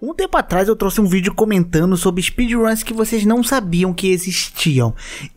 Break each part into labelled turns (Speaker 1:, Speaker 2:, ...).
Speaker 1: Um tempo atrás eu trouxe um vídeo comentando sobre speedruns que vocês não sabiam que existiam.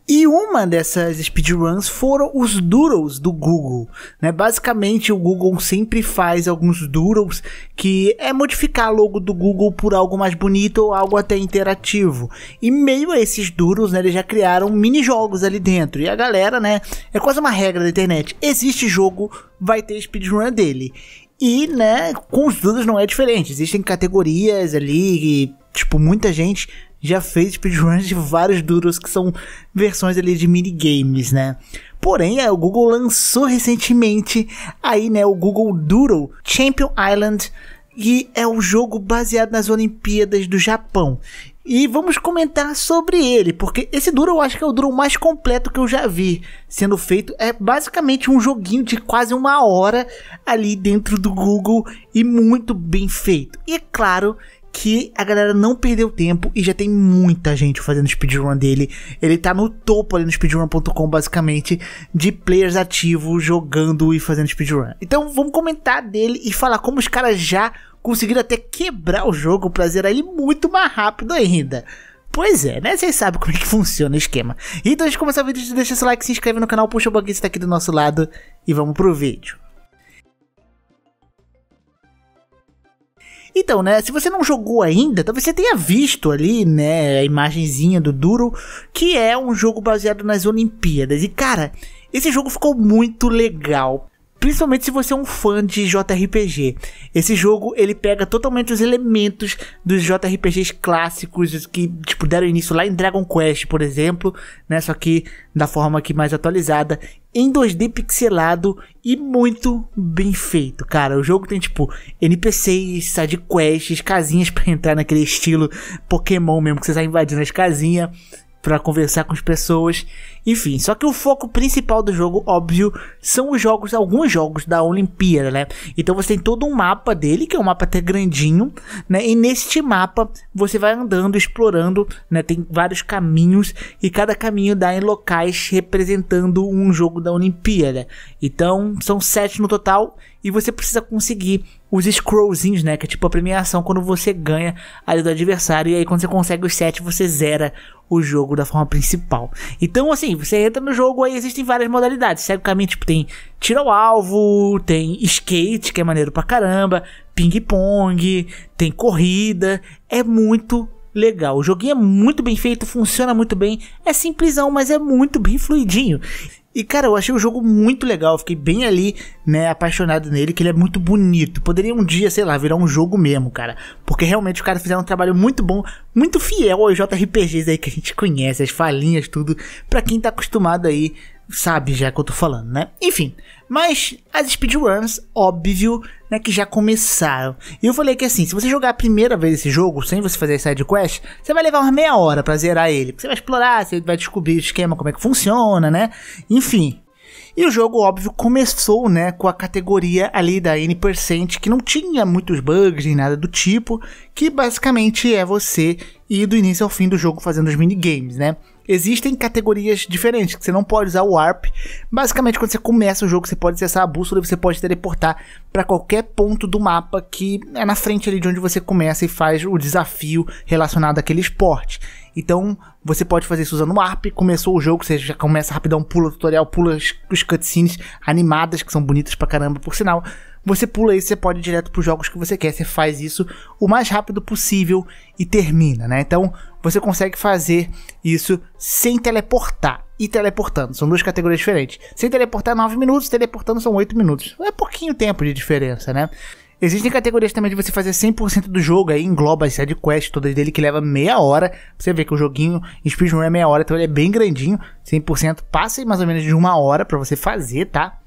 Speaker 1: E uma dessas speedruns foram os doodles do Google. Né? Basicamente o Google sempre faz alguns doodles que é modificar a logo do Google por algo mais bonito ou algo até interativo. E meio a esses doodles, né, eles já criaram mini jogos ali dentro. E a galera, né, é quase uma regra da internet. Existe jogo, vai ter speedrun dele. E, né, com os Dudas não é diferente. Existem categorias ali, e, tipo, muita gente já fez speedruns de vários Doodles que são versões ali de minigames, né? Porém, é, o Google lançou recentemente aí, né, o Google Doodle Champion Island, que é um jogo baseado nas Olimpíadas do Japão. E vamos comentar sobre ele, porque esse Duro eu acho que é o Duro mais completo que eu já vi sendo feito. É basicamente um joguinho de quase uma hora ali dentro do Google e muito bem feito. E claro que a galera não perdeu tempo e já tem muita gente fazendo speedrun dele. Ele tá no topo ali no speedrun.com, basicamente, de players ativos jogando e fazendo speedrun. Então vamos comentar dele e falar como os caras já conseguiram até quebrar o jogo pra zerar ele muito mais rápido ainda. Pois é, né? Vocês sabem como é que funciona o esquema. Então, antes de começar o vídeo, deixa seu like, se inscreve no canal, puxa o banquinho que está aqui do nosso lado e vamos pro vídeo. Então, né, se você não jogou ainda, talvez você tenha visto ali, né, a imagenzinha do Duro, que é um jogo baseado nas Olimpíadas. E cara, esse jogo ficou muito legal. Principalmente se você é um fã de JRPG. Esse jogo, ele pega totalmente os elementos dos JRPGs clássicos que, tipo, deram início lá em Dragon Quest, por exemplo, né? Só que da forma aqui mais atualizada, em 2D pixelado e muito bem feito, cara. O jogo tem, tipo, NPCs, side quests, casinhas para entrar naquele estilo Pokémon mesmo, que você sai invadindo as casinhas para conversar com as pessoas, enfim. Só que o foco principal do jogo, óbvio, são os jogos, alguns jogos da Olimpíada, né? Então você tem todo um mapa dele, que é um mapa até grandinho, né? E neste mapa você vai andando, explorando, né? Tem vários caminhos e cada caminho dá em locais representando um jogo da Olimpíada. Então são sete no total e você precisa conseguir os scrollzinhos, né? Que é tipo a premiação quando você ganha ali do adversário e aí quando você consegue os sete você zera o jogo da forma principal. Então, assim, você entra no jogo, aí existem várias modalidades. Segue o caminho, tipo, tem tiro ao alvo, tem skate, que é maneiro pra caramba, ping-pong, tem corrida. É muito legal. O joguinho é muito bem feito, funciona muito bem. É simplesão, mas é muito bem fluidinho. E, cara, eu achei o jogo muito legal. Fiquei bem ali, né, apaixonado nele, que ele é muito bonito. Poderia um dia, sei lá, virar um jogo mesmo, cara. Porque realmente os caras fizeram um trabalho muito bom, muito fiel aos JRPGs aí que a gente conhece, as falinhas, tudo. Pra quem tá acostumado aí sabe já é que eu tô falando, né? Enfim, mas as speedruns, óbvio, né, que já começaram. E eu falei que assim, se você jogar a primeira vez esse jogo, sem você fazer side quest, você vai levar umas meia hora pra zerar ele. Você vai explorar, você vai descobrir o esquema, como é que funciona, né? Enfim, e o jogo, óbvio, começou, né, com a categoria ali da N%, que não tinha muitos bugs nem nada do tipo, que basicamente é você ir do início ao fim do jogo fazendo os minigames, né? Existem categorias diferentes, que você não pode usar o Warp. Basicamente, quando você começa o jogo, você pode acessar a bússola e você pode teleportar para qualquer ponto do mapa que é na frente ali de onde você começa e faz o desafio relacionado àquele esporte. Então, você pode fazer isso usando o ARP. Começou o jogo, você já começa rapidão, pula o tutorial, pula os cutscenes animadas, que são bonitas pra caramba, por sinal. Você pula isso, você pode ir direto pros jogos que você quer. Você faz isso o mais rápido possível e termina, né? Então, você consegue fazer isso sem teleportar e teleportando. São duas categorias diferentes. Sem teleportar, 9 é minutos. Teleportando, são 8 minutos. É pouquinho tempo de diferença, né? Existem categorias também de você fazer 100% do jogo, aí engloba as sidequests todas dele, que leva meia hora. Você vê que o joguinho Speedrun é meia hora, então ele é bem grandinho. 100% passa em mais ou menos de uma hora para você fazer, tá?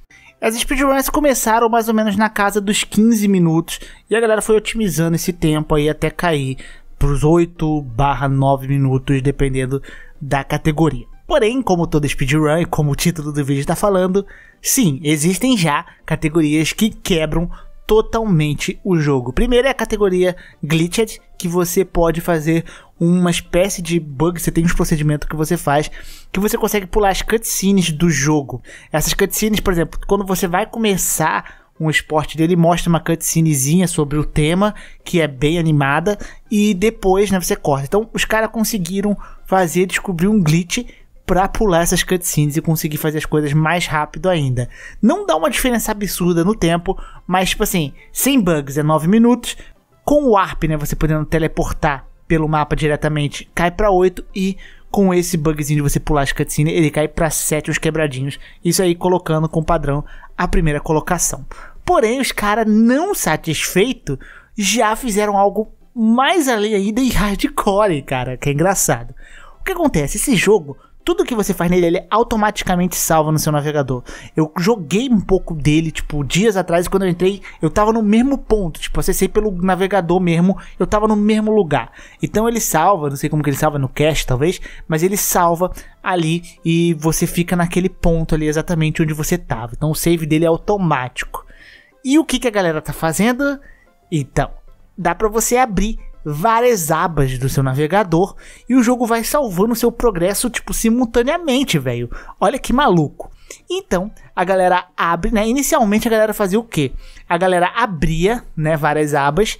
Speaker 1: As speedruns começaram mais ou menos na casa dos 15 minutos e a galera foi otimizando esse tempo aí até cair para os 8 barra 9 minutos, dependendo da categoria. Porém, como todo speedrun e como o título do vídeo está falando, sim, existem já categorias que quebram totalmente o jogo. Primeiro é a categoria Glitched, que você pode fazer uma espécie de bug, você tem uns procedimentos que você faz, que você consegue pular as cutscenes do jogo. Essas cutscenes, por exemplo, quando você vai começar um esporte dele, mostra uma cutscenezinha sobre o tema, que é bem animada, e depois né, você corta. Então os caras conseguiram fazer, descobrir um glitch pra pular essas cutscenes e conseguir fazer as coisas mais rápido ainda. Não dá uma diferença absurda no tempo, mas, tipo assim, sem bugs é 9 minutos. Com o Warp, né, você podendo teleportar pelo mapa diretamente, cai para 8 e com esse bugzinho de você pular as cutscenes, ele cai para 7 os quebradinhos. Isso aí colocando com padrão a primeira colocação. Porém, os caras não satisfeitos já fizeram algo mais além ainda e hardcore, cara, que é engraçado. O que acontece? Esse jogo tudo que você faz nele, ele é automaticamente salvo no seu navegador. Eu joguei um pouco dele, tipo, dias atrás, e quando eu entrei, eu tava no mesmo ponto. Tipo, acessei pelo navegador mesmo, eu tava no mesmo lugar. Então ele salva, não sei como que ele salva, no cache talvez, mas ele salva ali e você fica naquele ponto ali exatamente onde você tava. Então o save dele é automático. E o que, que a galera tá fazendo? Então, dá para você abrir várias abas do seu navegador e o jogo vai salvando seu progresso tipo simultaneamente, velho. Olha que maluco. Então, a galera abre, né? Inicialmente a galera fazia o quê? A galera abria, né, várias abas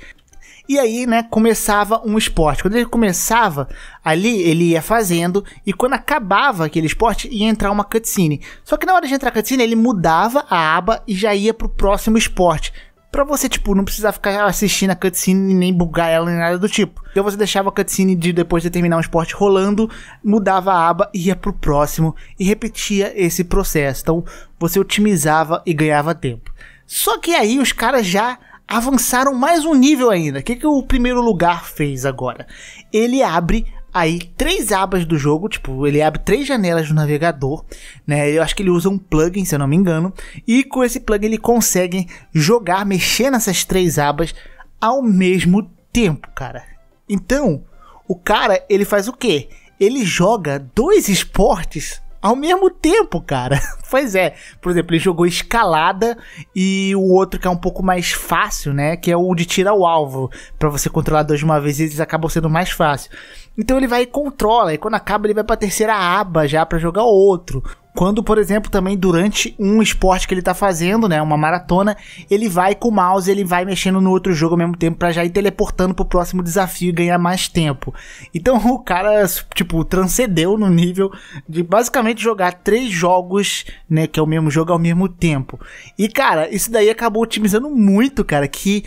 Speaker 1: e aí, né, começava um esporte. Quando ele começava, ali ele ia fazendo, e quando acabava aquele esporte, ia entrar uma cutscene. Só que na hora de entrar a cutscene, ele mudava a aba e já ia pro próximo esporte para você, tipo, não precisar ficar assistindo a cutscene nem bugar ela nem nada do tipo. Então você deixava a cutscene de depois de terminar um esporte rolando, mudava a aba, ia pro próximo e repetia esse processo. Então você otimizava e ganhava tempo. Só que aí os caras já avançaram mais um nível ainda. O que, que o primeiro lugar fez agora? Ele abre aí três abas do jogo, tipo, ele abre três janelas do navegador, né? Eu acho que ele usa um plugin, se eu não me engano, e com esse plugin ele consegue jogar, mexer nessas três abas ao mesmo tempo, cara. Então, o cara, ele faz o quê? Ele joga dois esportes ao mesmo tempo, cara. pois é. Por exemplo, ele jogou escalada e o outro que é um pouco mais fácil, né? Que é o de tirar o alvo. para você controlar dois de uma vez, eles acabam sendo mais fácil. Então ele vai e controla, e quando acaba ele vai pra terceira aba já para jogar outro. Quando, por exemplo, também durante um esporte que ele tá fazendo, né, uma maratona, ele vai com o mouse, ele vai mexendo no outro jogo ao mesmo tempo para já ir teleportando pro próximo desafio e ganhar mais tempo. Então o cara, tipo, transcendeu no nível de basicamente jogar três jogos, né, que é o mesmo jogo ao mesmo tempo. E cara, isso daí acabou otimizando muito, cara, que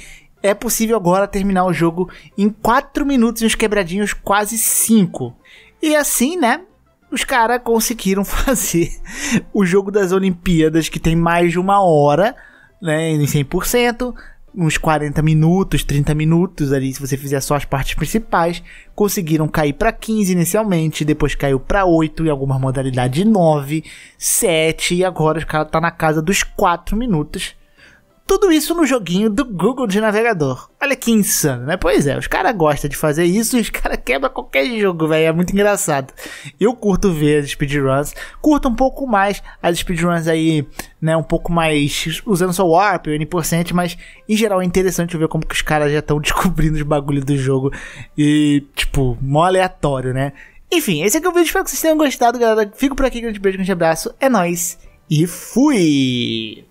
Speaker 1: é possível agora terminar o jogo em 4 minutos e uns quebradinhos quase 5. E assim, né? Os caras conseguiram fazer o jogo das Olimpíadas, que tem mais de uma hora, né? Em 100%, uns 40 minutos, 30 minutos ali, se você fizer só as partes principais. Conseguiram cair para 15 inicialmente, depois caiu para 8 em algumas modalidades 9, 7, e agora os caras tá na casa dos 4 minutos tudo isso no joguinho do Google de navegador. Olha que insano, né? Pois é, os caras gostam de fazer isso e os caras quebram qualquer jogo, velho. É muito engraçado. Eu curto ver as speedruns, curto um pouco mais as speedruns aí, né? Um pouco mais usando só Warp, o N%, mas em geral é interessante ver como que os caras já estão descobrindo os bagulhos do jogo e, tipo, mó aleatório, né? Enfim, esse aqui é o vídeo. Espero que vocês tenham gostado, galera. Fico por aqui. Grande beijo, grande abraço. É nóis. E fui!